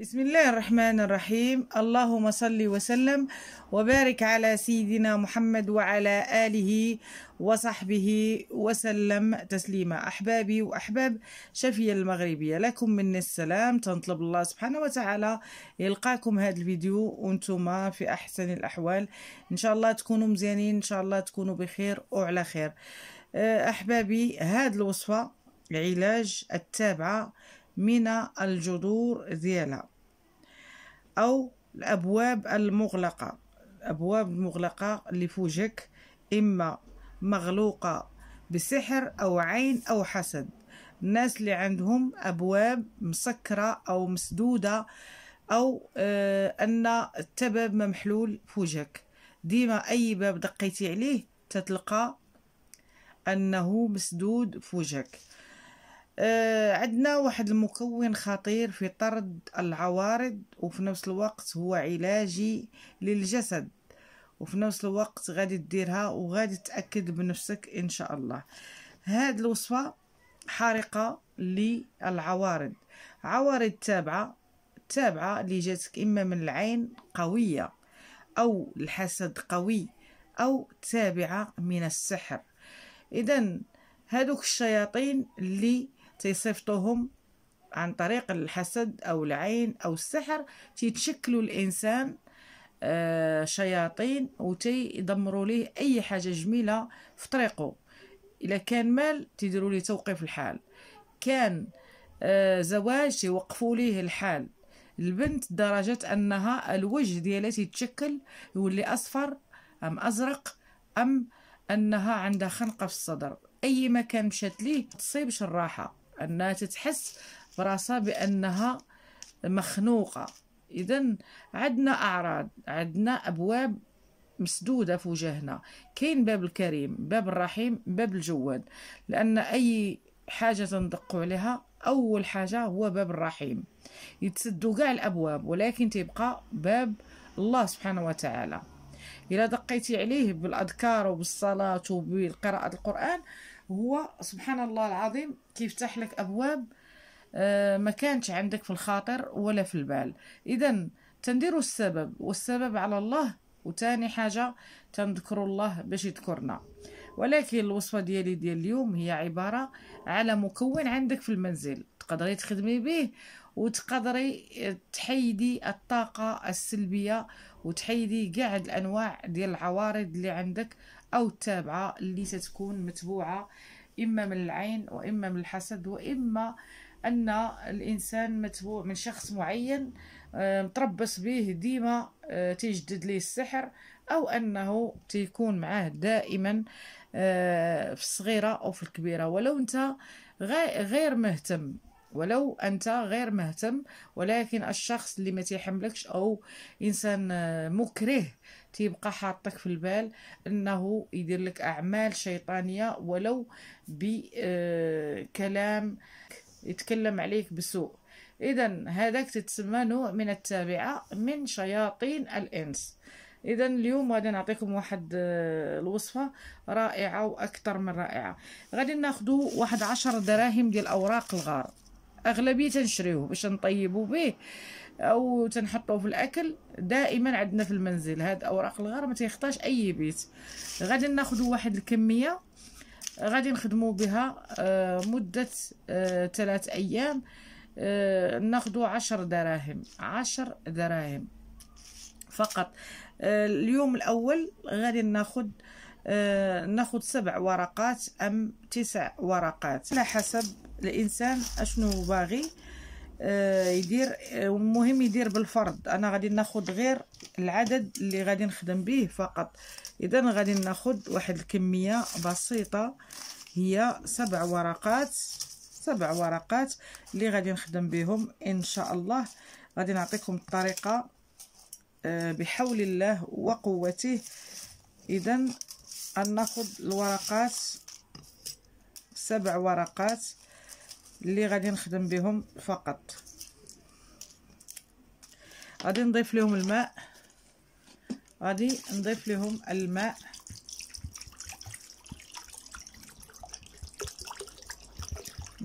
بسم الله الرحمن الرحيم اللهم صل وسلم وبارك على سيدنا محمد وعلى آله وصحبه وسلم تسليما أحبابي وأحباب شفية المغربية لكم من السلام تنطلب الله سبحانه وتعالى يلقاكم هذا الفيديو وانتم في أحسن الأحوال إن شاء الله تكونوا مزيانين إن شاء الله تكونوا بخير وعلى خير أحبابي هذه الوصفة العلاج التابعة من الجذور ديالها أو الأبواب المغلقة الأبواب المغلقة اللي فوجك إما مغلوقة بسحر أو عين أو حسد الناس اللي عندهم أبواب مسكرة أو مسدودة أو آه، أن التباب ممحلول فوجك ديما أي باب دقيتي عليه تتلقى أنه مسدود فوجك آه عندنا واحد المكون خطير في طرد العوارض وفي نفس الوقت هو علاجي للجسد وفي نفس الوقت غادي ديرها وغادي تاكد بنفسك ان شاء الله هاد الوصفه حارقه للعوارض عوارض تابعه تابعه اللي جاتك اما من العين قويه او الحسد قوي او تابعه من السحر اذا هادوك الشياطين اللي تيصيفطوهم عن طريق الحسد أو العين أو السحر تيتشكلوا الإنسان آه، شياطين وتيدمروا ليه أي حاجة جميلة في طريقه إلا كان مال تيديروا ليه توقيف الحال كان آه، زواج يوقفوا ليه الحال البنت درجة أنها الوجه ديالها تيتشكل يولي أصفر أم أزرق أم أنها عندها خنقة في الصدر أي مكان مشات ليه تصيبش الراحة انها تتحس براسها بانها مخنوقه اذا عندنا اعراض عندنا ابواب مسدوده في وجهنا كاين باب الكريم باب الرحيم باب الجواد لان اي حاجه تندقوا عليها اول حاجه هو باب الرحيم يتسدوا كاع الابواب ولكن تيبقى باب الله سبحانه وتعالى الا دقيتي عليه بالاذكار وبالصلاه وبقراءه القران هو سبحان الله العظيم كيفتح لك ابواب آه، ما كانتش عندك في الخاطر ولا في البال اذا تنديروا السبب والسبب على الله وتاني حاجه تنذكروا الله باش يذكرنا ولكن الوصفه ديالي ديال اليوم هي عباره على مكون عندك في المنزل تقدري تخدمي به وتقدري تحيدي الطاقه السلبيه وتحيدي كاع الانواع ديال العوارض اللي عندك أو التابعة اللي تتكون متبوعة إما من العين وإما من الحسد وإما أن الإنسان متبوع من شخص معين آه، متربص به ديما آه، تيجدد ليه السحر أو أنه تيكون معاه دائما آه، في الصغيرة أو في الكبيرة ولو أنت غير مهتم ولو انت غير مهتم ولكن الشخص اللي ما تيحملكش او انسان مكره تيبقى حاطك في البال انه يدير لك اعمال شيطانيه ولو بكلام آه، يتكلم عليك بسوء اذا هذاك تتسمى نوع من التابعه من شياطين الانس اذا اليوم غادي نعطيكم واحد آه، الوصفه رائعه واكثر من رائعه غادي ناخدو واحد عشر دراهم ديال اوراق الغار اغلبيه تنشريوه باش نطيبوا به او تنحطوه في الاكل دائما عندنا في المنزل هاد اوراق الغار ما تيخطاش اي بيت غادي ناخذ واحد الكميه غادي نخدمو بها آه، مده ثلاث آه، ايام آه، ناخذوا عشر دراهم عشر دراهم فقط اليوم الاول غادي ناخذ ناخذ سبع ورقات ام تسع ورقات على حسب الانسان اشنو باغي آه، يدير ومهم آه، يدير بالفرد انا غادي ناخد غير العدد اللي غادي نخدم به فقط اذا غادي ناخد واحد الكميه بسيطه هي سبع ورقات سبع ورقات اللي غادي نخدم بهم ان شاء الله غادي نعطيكم الطريقه آه، بحول الله وقوته اذا ناخد الورقات سبع ورقات اللي غادي نخدم بهم فقط غادي نضيف لهم الماء غادي نضيف لهم الماء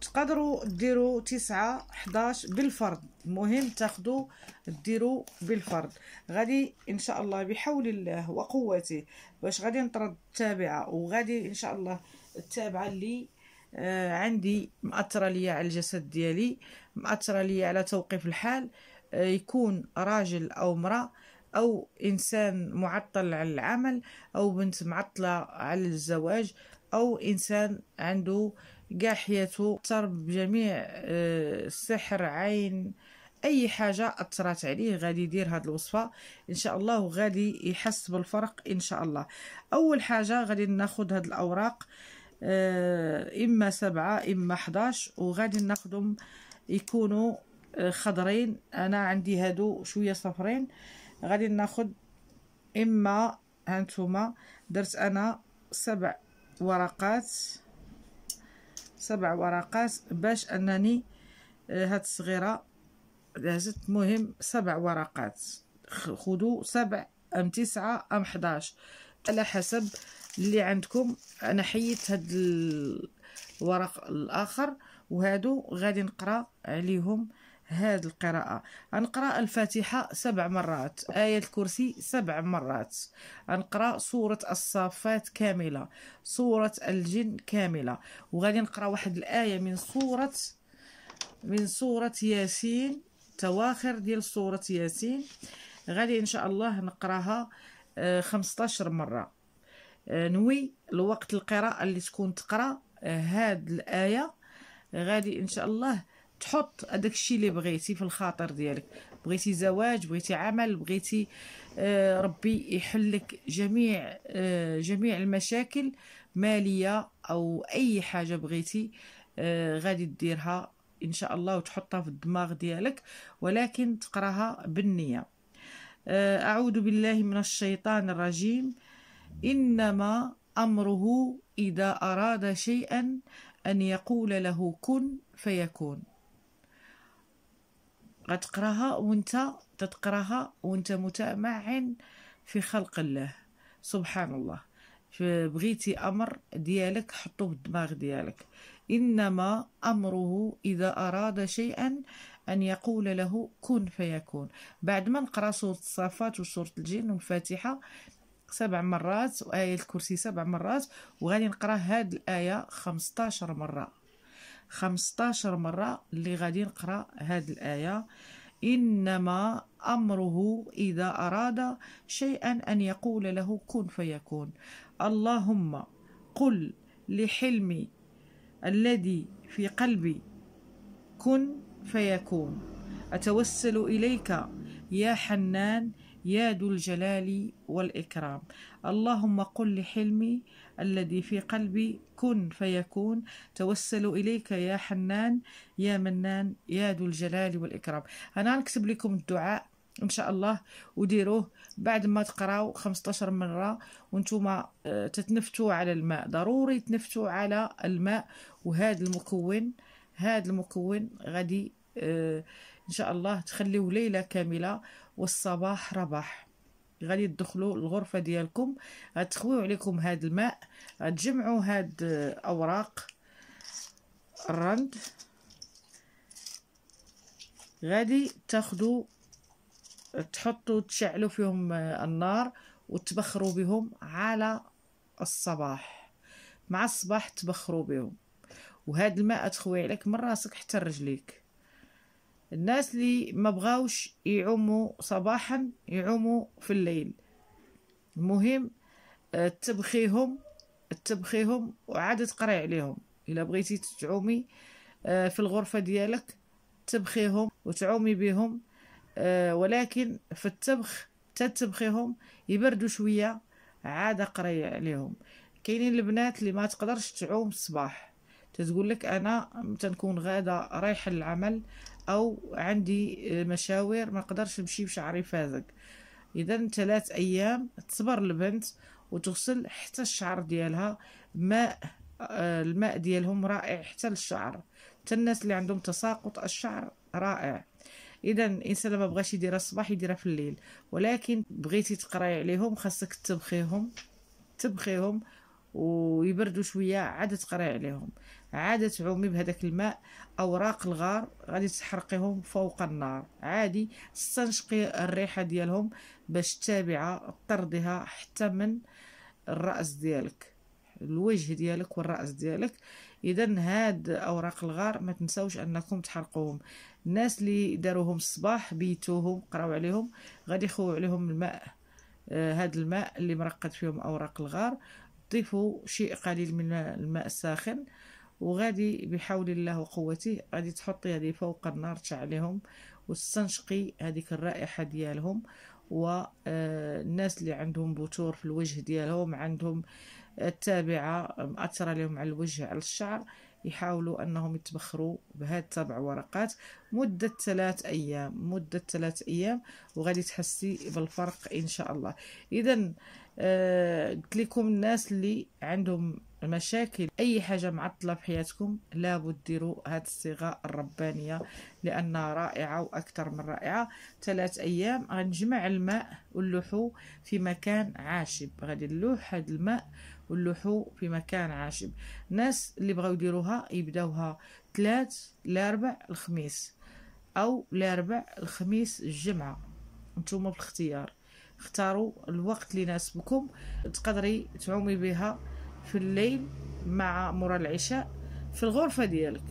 تقدروا ديروا تسعة حداش بالفرد مهم تاخدوا ديروا بالفرد غادي ان شاء الله بحول الله وقوته باش غادي نطرد التابعه وغادي ان شاء الله التابعه اللي آه، عندي مأثرة ليا على الجسد ديالي مأثرة ليا على توقيف الحال آه، يكون راجل أو امرأة أو إنسان معطل على العمل أو بنت معطلة على الزواج أو إنسان عنده كاع حياته أثر بجميع السحر آه، عين اي حاجه اثرت عليه غادي يدير هاد الوصفه ان شاء الله غادي يحس بالفرق ان شاء الله اول حاجه غادي ناخذ هاد الاوراق آه، اما سبعة اما 11 وغادي ناخدهم يكونوا آه، خضرين انا عندي هادو شويه صفرين غادي ناخد اما هانتوما درت انا سبع ورقات سبع ورقات باش انني آه، هاد الصغيره دازت مهم سبع ورقات خدو سبع ام تسعة ام 11 على حسب اللي عندكم انا حيدت هاد الورق الاخر وهادو غادي نقرا عليهم هاد القراءة غنقرا الفاتحة سبع مرات آية الكرسي سبع مرات غنقرا سورة الصافات كاملة سورة الجن كاملة وغادي نقرا واحد الآية من سورة من سورة ياسين تواخر ديال سورة ياسين غادي إن شاء الله نقراها 15 آه، مرة آه، نوي الوقت القراءة اللي تكون تقرا آه، هاد الآية غادي إن شاء الله تحط هذاك الشيء اللي بغيتي في الخاطر ديالك بغيتي زواج بغيتي عمل بغيتي آه، ربي يحلك جميع جميع المشاكل مالية أو أي حاجة بغيتي غادي ديرها إن شاء الله وتحطها في الدماغ ديالك ولكن تقراها بالنية أعوذ بالله من الشيطان الرجيم إنما أمره إذا أراد شيئا أن يقول له كن فيكون غتقراها وانت تتقراها وانت متمعن في خلق الله سبحان الله بغيتي امر ديالك حطوه في الدماغ ديالك انما امره اذا اراد شيئا ان يقول له كن فيكون بعد ما نقرا سوره الصافات وسوره الجن والفاتحه سبع مرات وآية الكرسي سبع مرات وغادي نقرا هاد الآية 15 مرة 15 مرة اللي غادي نقرا هاد الآية إنما أمره إذا أراد شيئا أن يقول له كن فيكون اللهم قل لحلمي الذي في قلبي كن فيكون أتوسل إليك يا حنان يا ذو الجلال والإكرام اللهم قل لحلمي الذي في قلبي كن فيكون توسل إليك يا حنان يا منان يا ذو الجلال والإكرام أنا نكتب لكم الدعاء ان شاء الله وديروه بعد ما تقراو 15 مره وانتم آه، تتنفتوا على الماء ضروري تنفتوا على الماء وهذا المكون هذا المكون غادي آه، ان شاء الله تخليه ليله كامله والصباح رباح غادي تدخلوا الغرفه ديالكم غتخويو عليكم هاد الماء غتجمعوا هاد اوراق الرند غادي تاخدوا تحطوا تشعلوا فيهم النار وتبخروا بهم على الصباح مع الصباح تبخروا بهم وهاد الماء تخوي عليك من راسك حتى رجليك الناس اللي ما بغاوش يعوموا صباحا يعوموا في الليل المهم آه، تبخيهم تبخيهم وعاد تقري عليهم الا بغيتي تعومي آه، في الغرفه ديالك تبخيهم وتعومي بهم آه، ولكن في التبخ تتبخيهم يبردوا شويه عاد قري عليهم كاينين البنات اللي ما تقدرش تعوم الصباح تتقول لك انا تنكون غاده رايحه للعمل او عندي آه، مشاوير ما نقدرش نمشي بشعري فازق اذا ثلاث ايام تصبر البنت وتغسل حتى الشعر ديالها ماء آه، الماء ديالهم رائع حتى للشعر حتى الناس اللي عندهم تساقط الشعر رائع اذا الانسان ما بغاش يديرها الصباح يديرها في الليل ولكن بغيتي تقراي عليهم خاصك تبخيهم تبخيهم ويبردوا شويه عاد تقري عليهم عاد تعومي بهذاك الماء اوراق الغار غادي تحرقيهم فوق النار عادي تستنشقي الريحه ديالهم باش تابعه طردها حتى من الراس ديالك الوجه ديالك والراس ديالك اذا هاد اوراق الغار ما تنساوش انكم تحرقوهم الناس اللي داروهم الصباح بيتوهم قراو عليهم غادي يخويو عليهم الماء آه هاد الماء اللي مرقد فيهم اوراق الغار ضيفوا شيء قليل من الماء الساخن وغادي بحول الله وقوته غادي تحطي هذه فوق النار تشعليهم وتستنشقي هذيك الرائحه ديالهم والناس آه، اللي عندهم بثور في الوجه ديالهم عندهم آه، التابعه مأثره لهم على الوجه على الشعر يحاولوا انهم يتبخروا بهاد سبع ورقات مده ثلاث ايام مده ثلاث ايام وغادي تحسي بالفرق ان شاء الله اذا آه لكم الناس اللي عندهم مشاكل اي حاجه معطله في حياتكم لابد ديروا هذه الصيغه الربانيه لانها رائعه واكثر من رائعه ثلاث ايام غنجمع الماء ونلوحو في مكان عاشب غادي نلوح هذا الماء واللحو في مكان عاشب الناس اللي بغاو يديروها يبداوها ثلاث لاربع الخميس او لاربع الخميس الجمعه نتوما بالاختيار اختاروا الوقت اللي يناسبكم تقدري تعومي بها في الليل مع مورا العشاء في الغرفه ديالك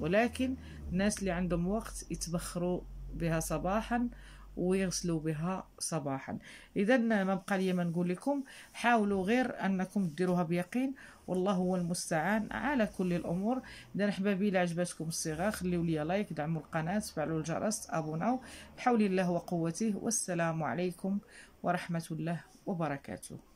ولكن الناس اللي عندهم وقت يتبخروا بها صباحا ويغسلوا بها صباحا اذا ما بقى لي ما نقول لكم حاولوا غير انكم ديروها بيقين والله هو المستعان على كل الامور اذا احبابي الى عجبتكم الصيغه خليوا لي لايك دعموا القناه فعلوا الجرس ابوناو بحول الله وقوته والسلام عليكم ورحمه الله وبركاته